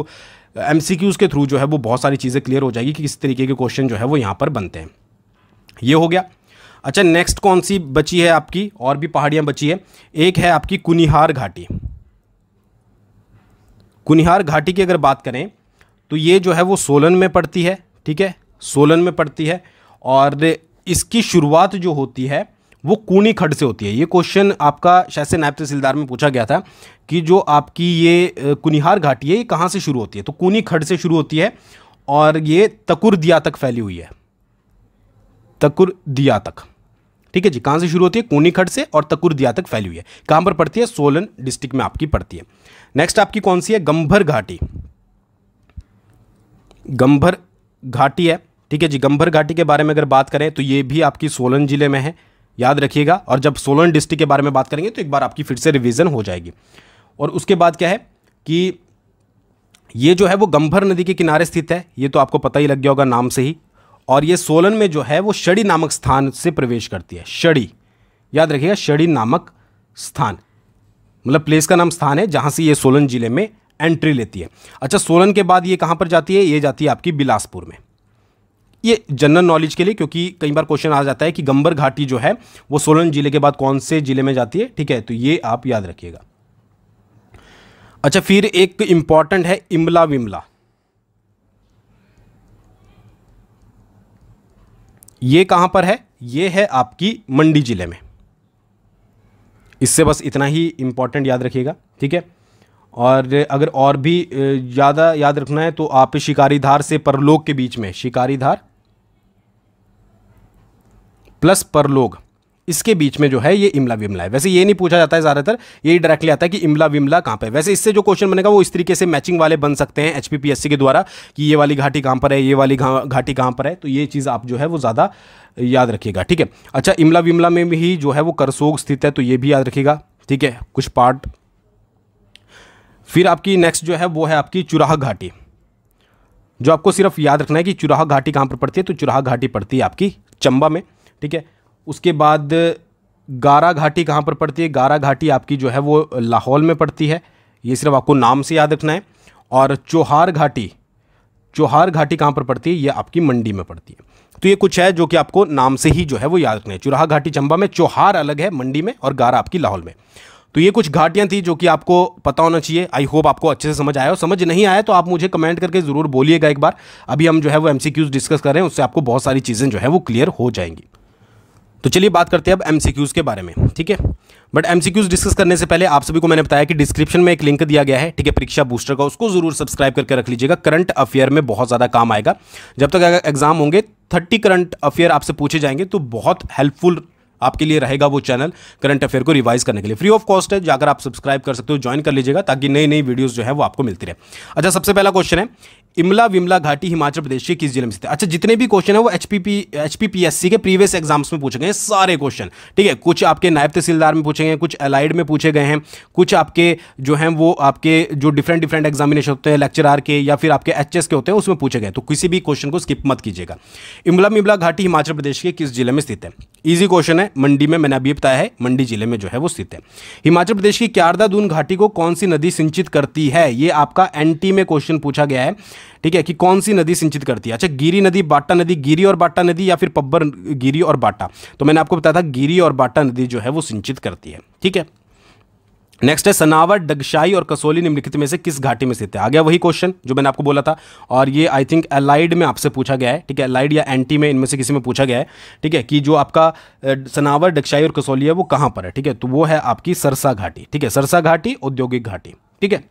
एम के थ्रू जो है वो बहुत सारी चीज़ें क्लियर हो जाएगी कि किस तरीके के क्वेश्चन जो है वो यहाँ पर बनते हैं ये हो गया अच्छा नेक्स्ट कौन सी बची है आपकी और भी पहाड़ियाँ बची है एक है आपकी कुनिहार घाटी कुनिहार घाटी की अगर बात करें तो ये जो है वो सोलन में पड़ती है ठीक है सोलन में पड़ती है और इसकी शुरुआत जो होती है वो कूनी खड से होती है ये क्वेश्चन आपका शायद से नायब तहसीलदार में पूछा गया था कि जो आपकी ये कुनिहार घाटी है ये कहाँ से शुरू होती है तो कूनी खड से शुरू होती है और ये तकुर दिया तक फैली हुई है तकुर दिया तक ठीक है जी कहाँ से शुरू होती है कोनीखट से और तकुरदिया तक फैली हुई है कहाँ पर पड़ती है सोलन डिस्ट्रिक्ट में आपकी पड़ती है नेक्स्ट आपकी कौन सी है गंभर घाटी गंभर घाटी है ठीक है जी गंभर घाटी के बारे में अगर बात करें तो ये भी आपकी सोलन जिले में है याद रखिएगा और जब सोलन डिस्ट्रिक्ट के बारे में बात करेंगे तो एक बार आपकी फिर से रिवीजन हो जाएगी और उसके बाद क्या है कि ये जो है वो गंभर नदी के किनारे स्थित है ये तो आपको पता ही लग गया होगा नाम से ही और ये सोलन में जो है वो शड़ी नामक स्थान से प्रवेश करती है शड़ी याद रखिएगा शड़ी नामक स्थान मतलब प्लेस का नाम स्थान है जहाँ से ये सोलन ज़िले में एंट्री लेती है अच्छा सोलन के बाद ये कहाँ पर जाती है ये जाती है आपकी बिलासपुर में ये जनरल नॉलेज के लिए क्योंकि कई बार क्वेश्चन आ जाता है कि गंबर घाटी जो है वो सोलन जिले के बाद कौन से जिले में जाती है ठीक है तो ये आप याद रखिएगा अच्छा फिर एक इंपॉर्टेंट है इमला विमला ये कहाँ पर है ये है आपकी मंडी ज़िले में इससे बस इतना ही इम्पॉर्टेंट याद रखिएगा ठीक है और अगर और भी ज़्यादा याद रखना है तो आप शिकारी धार से परलोक के बीच में शिकारी धार प्लस परलोक इसके बीच में जो है ये इमला विमला है वैसे ये नहीं पूछा जाता है ज़्यादातर यही डायरेक्टली आता है कि इमला विमला कहां पर वैसे इससे जो क्वेश्चन बनेगा वो इस तरीके से मैचिंग वाले बन सकते हैं एचपीपीएससी के द्वारा कि ये वाली घाटी कहां पर है ये वाली घाटी कहां पर है तो ये चीज़ आप जो है वो ज़्यादा याद रखिएगा ठीक है अच्छा इमला विमला में भी जो है वो करसोग स्थित है तो ये भी याद रखिएगा ठीक है कुछ पार्ट फिर आपकी नेक्स्ट जो है वो है आपकी चुराह घाटी जो आपको सिर्फ याद रखना है कि चुराह घाटी कहां पर पड़ती है तो चुराह घाटी पड़ती है आपकी चंबा में ठीक है उसके बाद गारा घाटी कहाँ पर पड़ती है गारा घाटी आपकी जो है वो लाहौल में पड़ती है ये सिर्फ आपको नाम से याद रखना है और चौहार घाटी चौहार घाटी कहाँ पर पड़ती है ये आपकी मंडी में पड़ती है तो ये कुछ है जो कि आपको नाम से ही जो है वो याद रखना है चुराहा घाटी चंबा में चौहार अलग है मंडी में और गारा आपकी लाहौल में तो ये कुछ घाटियाँ थी जो कि आपको पता होना चाहिए आई होप आपको अच्छे से समझ आया हो समझ नहीं आया तो आप मुझे कमेंट करके ज़रूर बोलिएगा एक बार अभी हम जो है वो एम डिस्कस कर रहे हैं उससे आपको बहुत सारी चीज़ें जो है वो क्लियर हो जाएंगी तो चलिए बात करते हैं अब एमसीक्यूज के बारे में ठीक है बट एमसीक्यूज डिस्कस करने से पहले आप सभी को मैंने बताया कि डिस्क्रिप्शन में एक लिंक दिया गया है ठीक है परीक्षा बूस्टर का उसको जरूर सब्सक्राइब करके रख लीजिएगा करंट अफेयर में बहुत ज़्यादा काम आएगा जब तक एग्जाम होंगे थर्टी करंट अफेयर आपसे पूछे जाएंगे तो बहुत हेल्पफुल आपके लिए रहेगा वो चैनल करंट अफेयर को रिवाइज करने के लिए फ्री ऑफ कॉस्ट है जाकर आप सब्सक्राइब कर सकते हो ज्वाइन कर लीजिएगा ताकि नई नई वीडियोस जो है वो आपको मिलती रहे अच्छा सबसे पहला क्वेश्चन है इमला विमला घाटी हिमाचल प्रदेश के किस जिले में स्थित है अच्छा जितने भी क्वेश्चन है वो एच पी एस सी के प्रीवियस एग्जाम्स में पूछे गए हैं सारे क्वेश्चन ठीक है कुछ आपके नायब तहसीलदार में पूछे गए हैं कुछ अलाइड में पूछे गए हैं कुछ आपके जो हैं वो आपके जो डिफरेंट डिफरेंट एग्जामिनेशन होते हैं लेक्चरार के या फिर आपके एच के होते हैं उसमें पूछे गए तो किसी भी क्वेश्चन को स्किप मत कीजिएगा इमला विमला घाटी हिमाचल प्रदेश के किस जिले में स्थित है ईजी क्वेश्चन है मंडी में मैंने अभी बताया है मंडी जिले में जो है वो स्थित है हिमाचल प्रदेश की क्यारदा दून घाटी को कौन सी नदी सिंचित करती है ये आपका एन में क्वेश्चन पूछा गया है ठीक है कि कौन सी नदी सिंचित करती है अच्छा गिरी नदी बाटा नदी गिरी और बाटा नदी या फिर पब्बर गिरी और बाटा तो मैंने आपको बताया था गिरी और बाटा नदी जो है वो सिंचित करती है ठीक है नेक्स्ट है सनावर डगशाई और कसोली निम्नलिखित में से किस घाटी में स्थित है आ गया वही क्वेश्चन जो मैंने आपको बोला था और ये आई थिंक एलाइड में आपसे पूछा गया है ठीक है एलाइड या एंटी में इनमें से किसी में पूछा गया है ठीक है कि जो आपका सनावर डगशाई और कसोली है वो कहाँ पर है ठीक है तो वो है आपकी सरसा घाटी ठीक है सरसा घाटी औद्योगिक घाटी ठीक है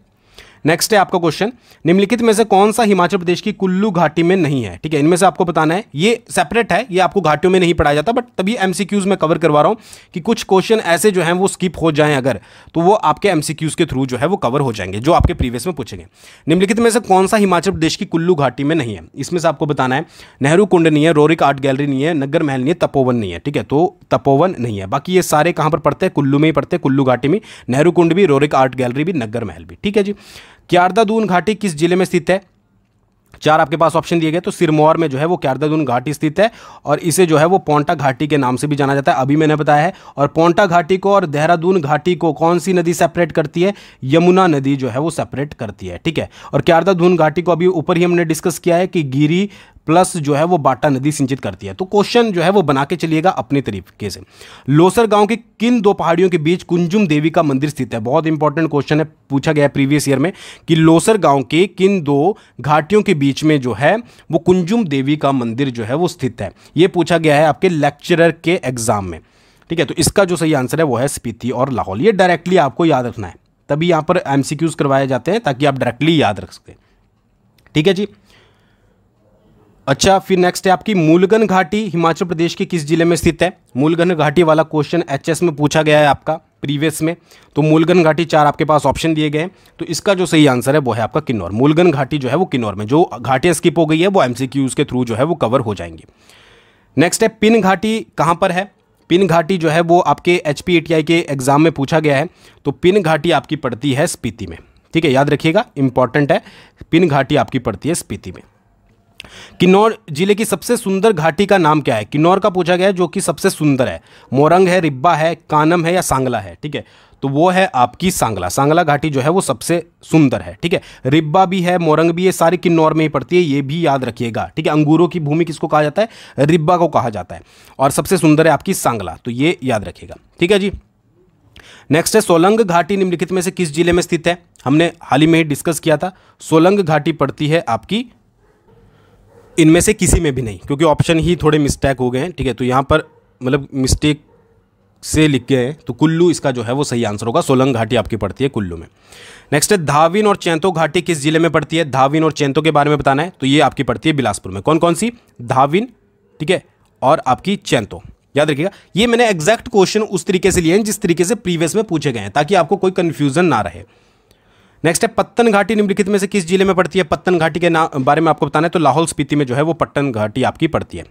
नेक्स्ट है आपका क्वेश्चन निम्नलिखित में से कौन सा हिमाचल प्रदेश की कुल्लू घाटी में नहीं है ठीक है इनमें से आपको बताना है ये सेपरेट है ये आपको घाटियों में नहीं पढ़ाया जाता बट तभी एम में कवर करवा रहा हूँ कि कुछ क्वेश्चन ऐसे जो हैं वो स्किप हो जाएं अगर तो वो आपके एम के थ्रू जो है वो कवर हो जाएंगे जो आपके प्रीवियस में पूछेंगे निम्नलिखित में से कौन सा हिमाचल प्रदेश की कुल्लू घाटी में नहीं है इसमें से आपको बताना है नेहरू कुंड नहीं है रोरिक आर्ट गैलरी नहीं है नगर महल नहीं है तपोवन नहीं है ठीक है तो तपोवन नहीं है बाकी ये सारे कहाँ पर पड़ते हैं कुल्लू में ही पड़ते हैं कुल्लू घाटी में नेहरू कुंड भी रोरिक आर्ट गैलरी भी नगर महल भी ठीक है जी क्यारदादून घाटी किस जिले में स्थित है चार आपके पास ऑप्शन दिए गए तो सिरमौर में जो है वो क्यारदादून घाटी स्थित है और इसे जो है वो पोंटा घाटी के नाम से भी जाना जाता है अभी मैंने बताया है और पोंटा घाटी को और देहरादून घाटी को कौन सी नदी सेपरेट करती है यमुना नदी जो है वो सेपरेट करती है ठीक है और क्यारदादून घाटी को अभी ऊपर ही हमने डिस्कस किया है कि गिरी प्लस जो है वो बाटा नदी सिंचित करती है तो क्वेश्चन जो है वो बना के चलिएगा अपने तरीके से लोसर गांव के किन दो पहाड़ियों के बीच कुंजुम देवी का मंदिर स्थित है बहुत इंपॉर्टेंट क्वेश्चन है पूछा गया है प्रीवियस ईयर में कि लोसर गांव के किन दो घाटियों के बीच में जो है वो कुंजुम देवी का मंदिर जो है वो स्थित है ये पूछा गया है आपके लेक्चरर के एग्जाम में ठीक है तो इसका जो सही आंसर है वो है स्पीति और लाहौल ये डायरेक्टली आपको याद रखना है तभी यहाँ पर एमसीक्यूज करवाए जाते हैं ताकि आप डायरेक्टली याद रख सकें ठीक है जी अच्छा फिर नेक्स्ट है आपकी मूलगन घाटी हिमाचल प्रदेश के किस जिले में स्थित है मूलगन घाटी वाला क्वेश्चन एचएस में पूछा गया है आपका प्रीवियस में तो मूलगन घाटी चार आपके पास ऑप्शन दिए गए हैं तो इसका जो सही आंसर है वो है आपका किन्नौर मूलगन घाटी जो है वो किन्नौर में जो घाटियाँ स्किप हो गई है वो एम के थ्रू जो है वो कवर हो जाएंगी नेक्स्ट है पिन घाटी कहाँ पर है पिन घाटी जो है वो आपके एच के एग्ज़ाम में पूछा गया है तो पिन घाटी आपकी पड़ती है स्पीति में ठीक है याद रखिएगा इंपॉर्टेंट है पिन घाटी आपकी पड़ती है स्पीति में किन्नौर जिले की सबसे सुंदर घाटी का नाम क्या है किन्नौर का पूछा गया है जो कि सबसे सुंदर है मोरंग है रिब्बा है कानम है या सांगला है ठीक है तो वो है आपकी सांगला सांगला घाटी जो है वो सबसे सुंदर है ठीक है रिब्बा भी है मोरंग भी है सारी किन्नौर में ही पड़ती है ये भी याद रखिएगा ठीक है अंगूरों की भूमि किसको कहा जाता है रिब्बा को कहा जाता है और सबसे सुंदर है आपकी सांगला तो ये याद रखिएगा ठीक है जी नेक्स्ट है सोलंग घाटी निम्नलिखित में से किस जिले में स्थित है हमने हाल ही में ही डिस्कस किया था सोलंग घाटी पड़ती है आपकी इनमें से किसी में भी नहीं क्योंकि ऑप्शन ही थोड़े मिस्टेक हो गए हैं ठीक है तो यहाँ पर मतलब मिस्टेक से लिख गए हैं तो कुल्लू इसका जो है वो सही आंसर होगा सोलंग घाटी आपकी पड़ती है कुल्लू में नेक्स्ट है धाविन और चैंतो घाटी किस जिले में पड़ती है धाविन और चैंतो के बारे में बताना है तो ये आपकी पड़ती है बिलासपुर में कौन कौन सी धाविन ठीक है और आपकी चैंतो याद रखिएगा ये मैंने एग्जैक्ट क्वेश्चन उस तरीके से लिए हैं जिस तरीके से प्रीवियस में पूछे गए हैं ताकि आपको कोई कन्फ्यूजन ना रहे नेक्स्ट है पत्तन घाटी निम्नलिखित में से किस जिले में पड़ती है पत्तन घाटी के बारे में आपको बताना है तो लाहौल स्पीति में जो है वो पट्टन घाटी आपकी पड़ती है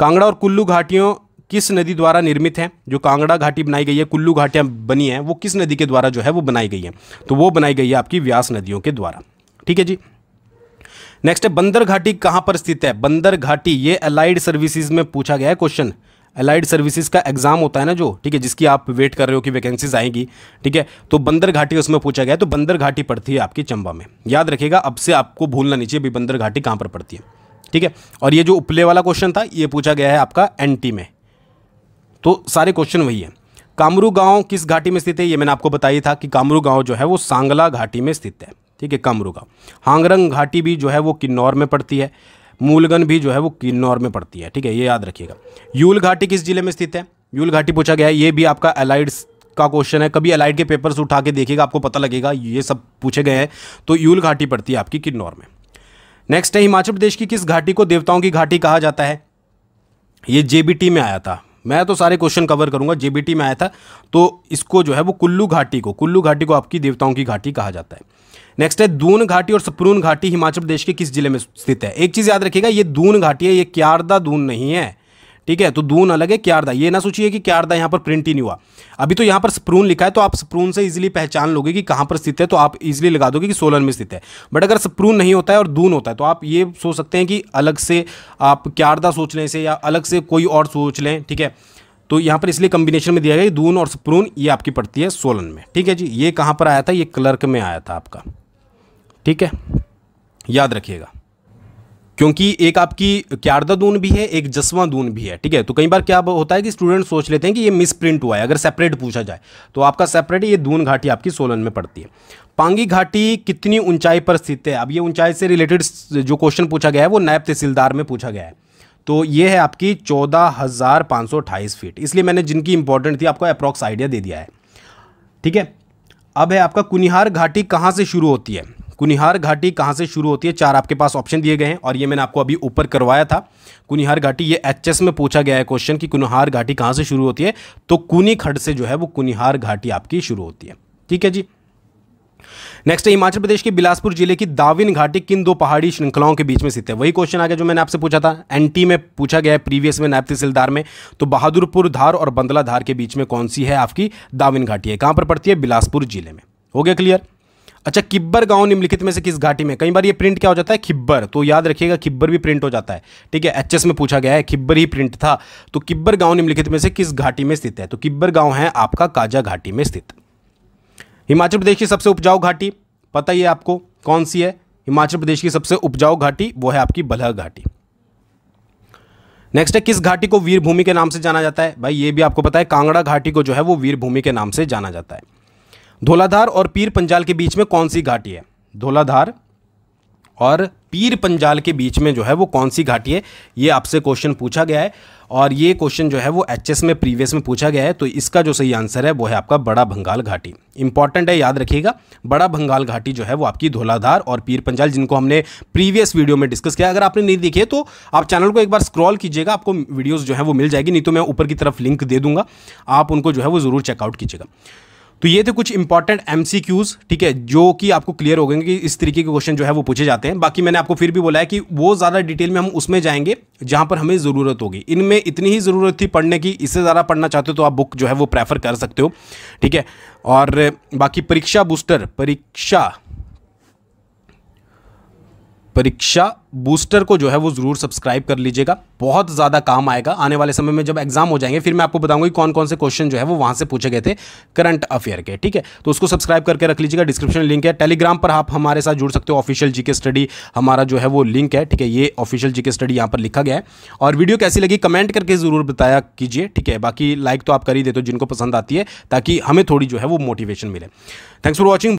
कांगड़ा और कुल्लू घाटियों किस नदी द्वारा निर्मित है जो कांगड़ा घाटी बनाई गई है कुल्लू घाटियाँ बनी है वो किस नदी के द्वारा जो है वो बनाई गई है तो वो बनाई गई है आपकी व्यास नदियों के द्वारा ठीक है जी नेक्स्ट है बंदर घाटी कहाँ पर स्थित है बंदर घाटी ये अलाइड सर्विसेज में पूछा गया है क्वेश्चन अलाइड सर्विसेज का एग्जाम होता है ना जो ठीक है जिसकी आप वेट कर रहे हो कि वैकेंसीज आएंगी ठीक है तो बंदर घाटी उसमें पूछा गया है तो बंदर घाटी पड़ती है आपकी चंबा में याद रखिएगा अब से आपको भूलना नहीं चाहिए बंदर घाटी कहाँ पर पड़ती है ठीक है और ये जो उपले वाला क्वेश्चन था ये पूछा गया है आपका एन में तो सारे क्वेश्चन वही है कामरू गांव किस घाटी में स्थित है ये मैंने आपको बताया था कि कामरू गांव जो है वो सांगला घाटी में स्थित है ठीक है कामरू गांव हांगरंग घाटी भी जो है वो किन्नौर में पड़ती है मूलगन भी जो है वो किन्नौर में पड़ती है ठीक है ये याद रखिएगा यूल घाटी किस जिले में स्थित है यूल घाटी पूछा गया है ये भी आपका एलाइड का क्वेश्चन है कभी एलाइड के पेपर्स उठा के देखिएगा आपको पता लगेगा ये सब पूछे गए हैं तो यूल घाटी पड़ती है आपकी किन्नौर में नेक्स्ट है हिमाचल प्रदेश की किस घाटी को देवताओं की घाटी कहा जाता है ये जेबीटी में आया था मैं तो सारे क्वेश्चन कवर करूंगा जेबीटी में आया था तो इसको जो है वो कुल्लू घाटी को कुल्लू घाटी को आपकी देवताओं की घाटी कहा जाता है नेक्स्ट है दून घाटी और सपरून घाटी हिमाचल प्रदेश के किस जिले में स्थित है एक चीज़ याद रखिएगा ये दून घाटी है ये क्यारदा दून नहीं है ठीक है तो दून अलग है क्यारदा ये ना सोचिए कि क्यारदा यहाँ पर प्रिंट ही नहीं हुआ अभी तो यहाँ पर स्प्रून लिखा है तो आप स्प्रून से इजीली पहचान लोगे कि कहाँ पर स्थित है तो आप इजीली लगा दोगे कि सोलन में स्थित है बट अगर स्प्रून नहीं होता है और दून होता है तो आप ये सोच सकते हैं कि अलग से आप क्यारदा सोच लें से या अलग से कोई और सोच लें ठीक है तो यहाँ पर इसलिए कम्बिनेशन में दिया गया दून और स्प्रून ये आपकी पड़ती है सोलन में ठीक है जी ये कहाँ पर आया था ये क्लर्क में आया था आपका ठीक है याद रखिएगा क्योंकि एक आपकी क्यारदा दून भी है एक जसवा दून भी है ठीक है तो कई बार क्या होता है कि स्टूडेंट सोच लेते हैं कि ये मिस प्रिंट हुआ है अगर सेपरेट पूछा जाए तो आपका सेपरेट ये दून घाटी आपकी सोलन में पड़ती है पांगी घाटी कितनी ऊंचाई पर स्थित है अब ये ऊंचाई से रिलेटेड जो क्वेश्चन पूछा गया है वो नायब तहसीलदार में पूछा गया है तो ये है आपकी चौदह हज़ार पाँच सौ अट्ठाईस फीट इसलिए मैंने जिनकी इंपॉर्टेंट थी आपको अप्रॉक्स आइडिया दे दिया है ठीक है अब है आपका कुनिहार घाटी कहाँ से शुरू होती है कुनिहार घाटी कहाँ से शुरू होती है चार आपके पास ऑप्शन दिए गए हैं और ये मैंने आपको अभी ऊपर करवाया था कुनिहार घाटी ये एच में पूछा गया है क्वेश्चन कि कुनिहार घाटी कहाँ से शुरू होती है तो कुनी खड से जो है वो कुनिहार घाटी आपकी शुरू होती है ठीक है जी नेक्स्ट हिमाचल प्रदेश के बिलासपुर जिले की दाविन घाटी किन दो पहाड़ी श्रृंखलाओं के बीच में स्थित है वही क्वेश्चन आ गया जो मैंने आपसे पूछा था एनटी में पूछा गया है प्रीवियस में नायब तहसीलदार में तो बहादुरपुर धार और बंदला धार के बीच में कौन सी है आपकी दाविन घाटी है कहां पर पड़ती है बिलासपुर जिले में हो गया क्लियर अच्छा किब्बर गांव निम्नलिखित में से किस घाटी में कई बार ये प्रिंट क्या हो जाता है खिब्बर तो याद रखिएगा खिब्बर भी प्रिंट हो जाता है ठीक है एचएस में पूछा गया है खिब्बर ही प्रिंट था तो किब्बर गांव निम्नलिखित में से किस घाटी में स्थित है तो किब्बर गांव है आपका काजा घाटी में स्थित हिमाचल प्रदेश की सबसे उपजाऊ घाटी पता ही है आपको कौन सी है हिमाचल प्रदेश की सबसे उपजाऊ घाटी वो है आपकी बलह घाटी नेक्स्ट है किस घाटी को वीरभूमि के नाम से जाना जाता है भाई ये भी आपको पता है कांगड़ा घाटी को जो है वो वीरभूमि के नाम से जाना जाता है धोलाधार और पीर पंजाल के बीच में कौन सी घाटी है धोलाधार और पीर पंजाल के बीच में जो है वो कौन सी घाटी है ये आपसे क्वेश्चन पूछा गया है और ये क्वेश्चन जो है वो एच में प्रीवियस में पूछा गया है तो इसका जो सही आंसर है वो है आपका बड़ा भंगाल घाटी इंपॉर्टेंट है याद रखिएगा बड़ा भंगाल घाटी जो है वो आपकी धोलाधार और पीर पंजाल जिनको हमने प्रीवियस वीडियो में डिस्कस किया अगर आपने नहीं देखे तो आप चैनल को एक बार स्क्रॉल कीजिएगा आपको वीडियोज़ जो है वो मिल जाएगी नहीं तो मैं ऊपर की तरफ लिंक दे दूंगा आप उनको जो है वो ज़रूर चेकआउट कीजिएगा तो ये थे कुछ इंपॉर्टेंट एम ठीक है जो कि आपको क्लियर हो गए कि इस तरीके के क्वेश्चन जो है वो पूछे जाते हैं बाकी मैंने आपको फिर भी बोला है कि वो ज़्यादा डिटेल में हम उसमें जाएंगे जहाँ पर हमें ज़रूरत होगी इनमें इतनी ही ज़रूरत थी पढ़ने की इससे ज़्यादा पढ़ना चाहते हो तो आप बुक जो है वो प्रेफर कर सकते हो ठीक है और बाकी परीक्षा बूस्टर परीक्षा परीक्षा बूस्टर को जो है वो ज़रूर सब्सक्राइब कर लीजिएगा बहुत ज़्यादा काम आएगा आने वाले समय में जब एग्जाम हो जाएंगे फिर मैं आपको बताऊंगा कि कौन कौन से क्वेश्चन जो है वो वहाँ से पूछे गए थे करंट अफेयर के ठीक है तो उसको सब्सक्राइब करके रख लीजिएगा डिस्क्रिप्शन लिंक है टेलीग्राम पर आप हमारे साथ जुड़ सकते हो ऑफिशियल जी स्टडी हमारा जो है वो लिंक है ठीक है ये ऑफिशियल जी स्टडी यहाँ पर लिखा गया है और वीडियो कैसी लगी कमेंट करके ज़रूर बताया कीजिए ठीक है बाकी लाइक तो आप कर ही देते हो जिनको पसंद आती है ताकि हमें थोड़ी जो है वो मोटिवेशन मिले थैंक्स फॉर वॉचिंग